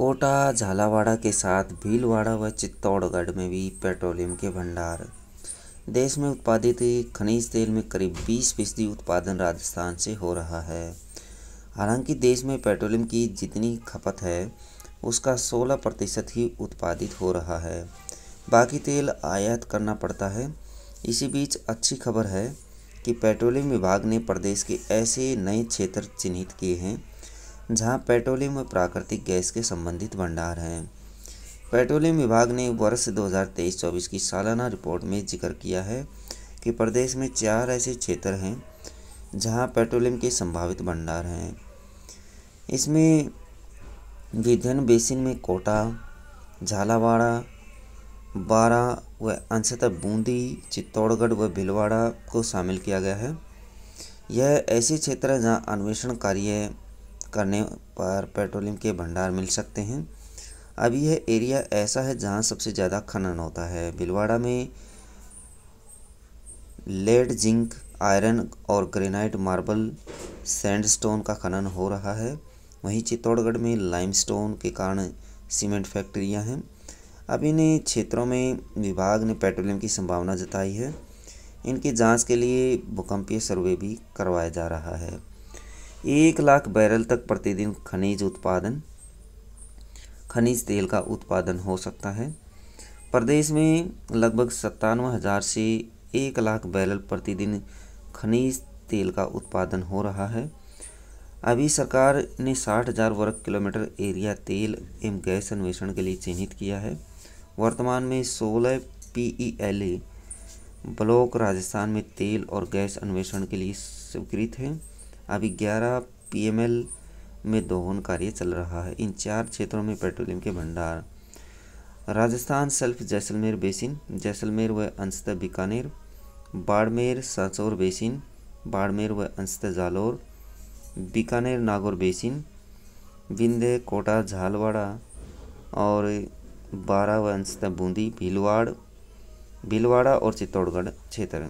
कोटा झालावाड़ा के साथ भीलवाड़ा व चित्तौड़गढ़ में भी पेट्रोलियम के भंडार देश में उत्पादित खनिज तेल में करीब 20 फीसदी उत्पादन राजस्थान से हो रहा है हालांकि देश में पेट्रोलियम की जितनी खपत है उसका 16 प्रतिशत ही उत्पादित हो रहा है बाकी तेल आयात करना पड़ता है इसी बीच अच्छी खबर है कि पेट्रोलियम विभाग ने प्रदेश के ऐसे नए क्षेत्र चिन्हित किए हैं जहां पेट्रोलियम व प्राकृतिक गैस के संबंधित भंडार हैं पेट्रोलियम विभाग ने वर्ष 2023-24 की सालाना रिपोर्ट में जिक्र किया है कि प्रदेश में चार ऐसे क्षेत्र हैं जहां पेट्रोलियम के संभावित भंडार हैं इसमें विध्यन बेसिन में कोटा झालावाड़ा बारा व अंशतः बूंदी चित्तौड़गढ़ व भिलवाड़ा को शामिल किया गया है यह ऐसे क्षेत्र हैं जहाँ अन्वेषण कार्य करने पर पेट्रोलियम के भंडार मिल सकते हैं अब यह एरिया ऐसा है जहाँ सबसे ज़्यादा खनन होता है भिलवाड़ा में लेड जिंक आयरन और ग्रेनाइट मार्बल सैंडस्टोन का खनन हो रहा है वहीं चित्तौड़गढ़ में लाइमस्टोन के कारण सीमेंट फैक्ट्रियां हैं अब इन क्षेत्रों में विभाग ने पेट्रोलियम की संभावना जताई है इनकी जांच के लिए भूकंपीय सर्वे भी करवाया जा रहा है एक लाख बैरल तक प्रतिदिन खनिज उत्पादन खनिज तेल का उत्पादन हो सकता है प्रदेश में लगभग सत्तानवे हज़ार से एक लाख बैरल प्रतिदिन खनिज तेल का उत्पादन हो रहा है अभी सरकार ने साठ हज़ार वर्ग किलोमीटर एरिया तेल एवं गैस अन्वेषण के लिए चिन्हित किया है वर्तमान में सोलह P E L A block Rajasthan में तेल और गैस अन्वेषण के लिए स्वीकृत हैं अभी ग्यारह पी में दोहन कार्य चल रहा है इन चार क्षेत्रों में पेट्रोलियम के भंडार राजस्थान सेल्फ जैसलमेर बेसिन जैसलमेर व अंशत बीकानेर बाड़मेर सांसौर बेसिन बाड़मेर व अंशत जालौर बीकानेर नागौर बेसिन विंध्य कोटा झालवाड़ा और बारह व अंशत बूंदी भीलवाड़ भीलवाड़ा और चित्तौड़गढ़ क्षेत्र